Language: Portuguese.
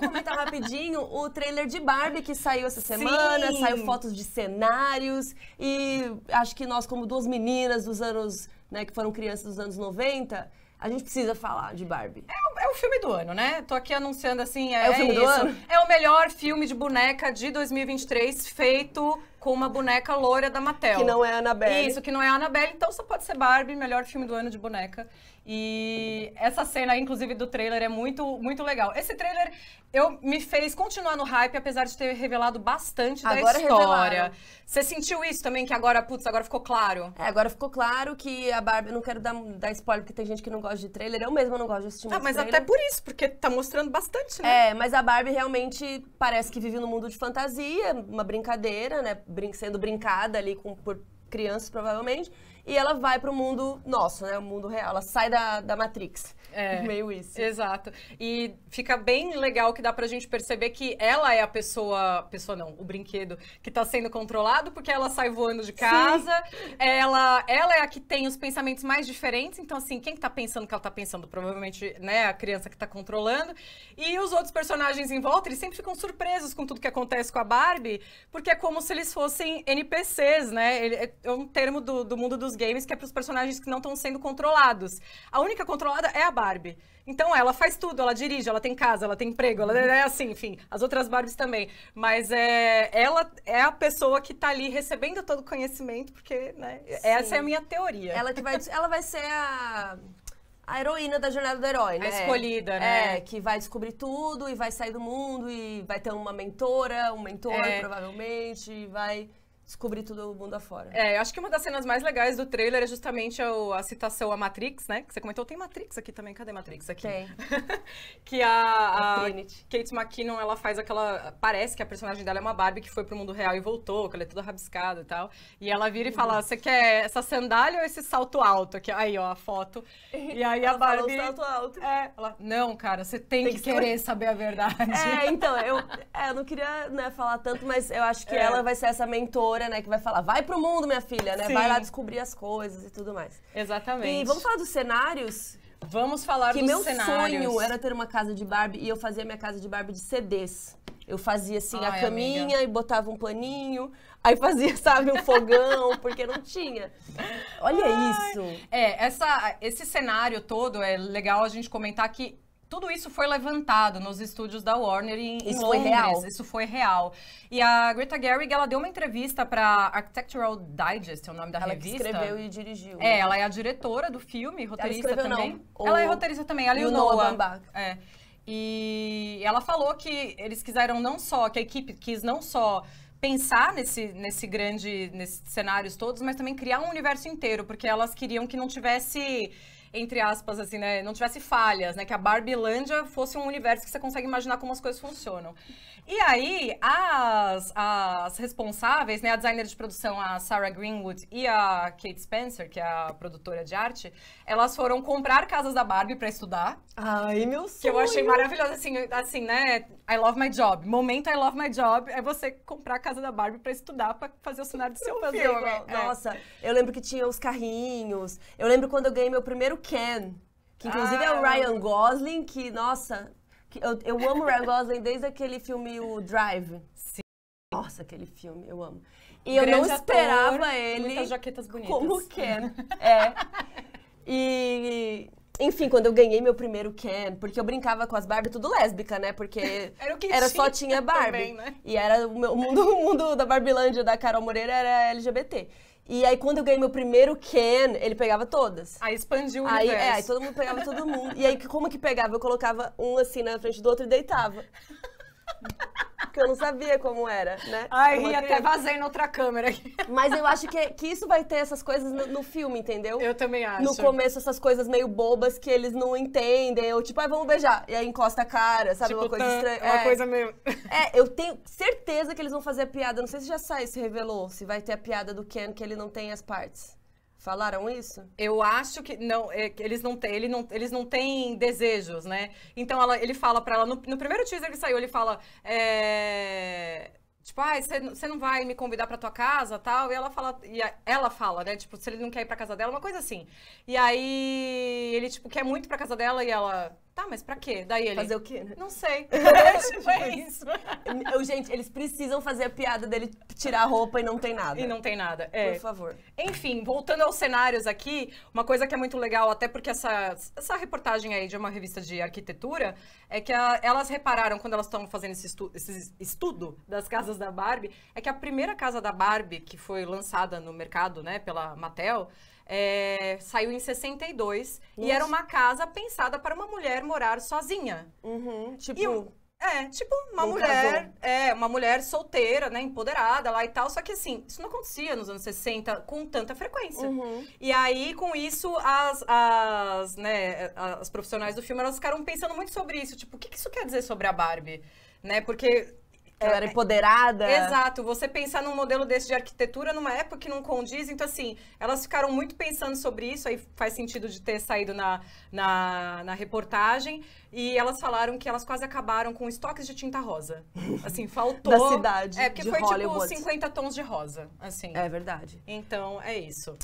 vamos comentar rapidinho o trailer de Barbie que saiu essa semana, Sim. saiu fotos de cenários e acho que nós como duas meninas dos anos, né, que foram crianças dos anos 90, a gente precisa falar de Barbie. É, é, o filme do ano, né? Tô aqui anunciando assim. É, é o filme do ano? É o melhor filme de boneca de 2023 feito com uma boneca loira da Mattel. Que não é a Annabelle. Isso, que não é a Annabelle. Então só pode ser Barbie, melhor filme do ano de boneca. E essa cena, inclusive, do trailer é muito, muito legal. Esse trailer eu me fez continuar no hype, apesar de ter revelado bastante Agora da história. Revelaram. Você sentiu isso também, que agora, putz, agora ficou claro? É, agora ficou claro que a Barbie, não quero dar, dar spoiler, porque tem gente que não gosta de trailer, eu mesma não gosto de assistir ah, mas trailer. até por isso, porque tá mostrando bastante, né? É, mas a Barbie realmente parece que vive num mundo de fantasia, uma brincadeira, né, Brin sendo brincada ali com, por crianças, provavelmente e ela vai para o mundo nosso, né? O mundo real. Ela sai da, da Matrix. É, meio isso. Exato. E fica bem legal que dá pra gente perceber que ela é a pessoa, pessoa não, o brinquedo que tá sendo controlado, porque ela sai voando de casa, Sim. ela, ela é a que tem os pensamentos mais diferentes, então assim, quem que tá pensando que ela tá pensando? Provavelmente, né, a criança que tá controlando. E os outros personagens em volta, eles sempre ficam surpresos com tudo que acontece com a Barbie, porque é como se eles fossem NPCs, né? É, é um termo do, do mundo dos nos games, que é para os personagens que não estão sendo controlados. A única controlada é a Barbie. Então ela faz tudo, ela dirige, ela tem casa, ela tem emprego, ela é assim, enfim, as outras Barbies também. Mas é, ela é a pessoa que está ali recebendo todo o conhecimento, porque né, essa é a minha teoria. Ela que vai, ela vai ser a a heroína da jornada do herói, né? A escolhida, né? É, que vai descobrir tudo e vai sair do mundo e vai ter uma mentora, um mentor, é. provavelmente, e vai descobrir todo mundo afora. É, eu acho que uma das cenas mais legais do trailer é justamente a, a citação a Matrix, né? Que você comentou, tem Matrix aqui também, cadê Matrix aqui? Tem. que a, a, a Kate McKinnon, ela faz aquela... Parece que a personagem dela é uma Barbie que foi pro mundo real e voltou, que ela é toda rabiscada e tal. E ela vira e fala, você quer essa sandália ou esse salto alto? Aqui, aí, ó, a foto. E aí a Barbie... salto alto. É, ela, não, cara, você tem, tem que, que, querer saber a verdade. É, então, eu, é, eu não queria né, falar tanto, mas eu acho que é. ela vai ser essa mentora né, que vai falar, vai pro mundo, minha filha, né? Sim. Vai lá descobrir as coisas e tudo mais. Exatamente. E vamos falar dos cenários? Vamos falar que dos cenários. Que meu sonho era ter uma casa de Barbie e eu fazia minha casa de Barbie de CDs. Eu fazia assim Ai, a caminha amiga. e botava um paninho, aí fazia, sabe, um fogão, porque não tinha. Olha Ai. isso. É, essa, esse cenário todo é legal a gente comentar que tudo isso foi levantado nos estúdios da Warner em, isso em Londres. Foi real. Isso foi real. E a Greta Gerwig, ela deu uma entrevista para Architectural Digest, é o nome da ela revista. Ela escreveu e dirigiu. É, né? ela é a diretora do filme, roteirista ela também. Não, ela é roteirista também, ela o Noah. Noah. É. E ela falou que eles quiseram não só, que a equipe quis não só pensar nesse, nesse grande, nesses cenários todos, mas também criar um universo inteiro, porque elas queriam que não tivesse entre aspas, assim, né? Não tivesse falhas, né? Que a Barbilândia fosse um universo que você consegue imaginar como as coisas funcionam. E aí, as, as responsáveis, né? A designer de produção, a Sarah Greenwood e a Kate Spencer, que é a produtora de arte, elas foram comprar casas da Barbie para estudar. Ai, meu sonho! Que eu achei maravilhoso, assim, assim, né? I love my job. Momento I love my job é você comprar a casa da Barbie para estudar, para fazer o cenário do seu filme. É. Nossa, é. eu lembro que tinha os carrinhos. Eu lembro quando eu ganhei meu primeiro Ken, que inclusive ah, é o ah, Ryan Gosling, que, nossa, que eu, eu amo o Ryan Gosling desde aquele filme O Drive. Sim. Nossa, aquele filme, eu amo. E eu não esperava ator, ele. Muitas jaquetas bonitas. Como Ken. É. E enfim, quando eu ganhei meu primeiro Ken, porque eu brincava com as Barbie, tudo lésbica, né? Porque era, era tinha só tinha Barbie. Também, né? E era o, meu, mundo, o mundo da Barbilândia da Carol Moreira era LGBT. E aí, quando eu ganhei meu primeiro Ken, ele pegava todas. Aí expandiu o aí, é, universo. É, aí todo mundo pegava todo mundo. E aí, como que pegava? Eu colocava um assim na frente do outro e deitava porque eu não sabia como era, né? Ai, ri, até vazei na outra câmera aqui. Mas eu acho que, que isso vai ter essas coisas no, no, filme, entendeu? Eu também acho. No começo, essas coisas meio bobas que eles não entendem, ou tipo, ai, ah, vamos beijar. E aí encosta a cara, sabe? Tipo, uma coisa estranha. Uma é. coisa meio. É, eu tenho certeza que eles vão fazer a piada. Não sei se já sai, se revelou, se vai ter a piada do Ken, que ele não tem as partes. Falaram isso? Eu acho que não, é eles não têm, ele não, eles não têm desejos, né? Então ela, ele fala para ela no, no, primeiro teaser que saiu, ele fala é, tipo, ah, você não vai me convidar para tua casa, tal, e ela fala, e a, ela fala, né, tipo, se ele não quer ir para casa dela, uma coisa assim. E aí ele tipo quer muito para casa dela e ela Tá, mas pra quê? Daí ele. Fazer o quê? Né? Não sei. tipo, é isso. Eu, gente, eles precisam fazer a piada dele tirar a roupa e não tem nada. E não tem nada. É. Por favor. Enfim, voltando aos cenários aqui, uma coisa que é muito legal, até porque essa, essa reportagem aí de uma revista de arquitetura, é que a, elas repararam quando elas estavam fazendo esse, estu, esse estudo das casas da Barbie, é que a primeira casa da Barbie que foi lançada no mercado, né, pela Mattel, é, saiu em 62 Nossa. e era uma casa pensada para uma mulher morar sozinha. Uhum, tipo... E, é, tipo uma mulher, é, uma mulher solteira, né, empoderada lá e tal, só que assim, isso não acontecia nos anos 60 com tanta frequência. Uhum. E aí, com isso, as, as, né, as profissionais do filme, elas ficaram pensando muito sobre isso, tipo, o que, que isso quer dizer sobre a Barbie? Né, porque que ela era é, é. empoderada. Exato, você pensar num modelo desse de arquitetura numa época que não condiz, então assim, elas ficaram muito pensando sobre isso, aí faz sentido de ter saído na, na, na reportagem, e elas falaram que elas quase acabaram com estoques de tinta rosa. Assim, faltou. da cidade. É, porque foi tipo Hollywood. tipo 50 tons de rosa, assim. É verdade. Então, é isso.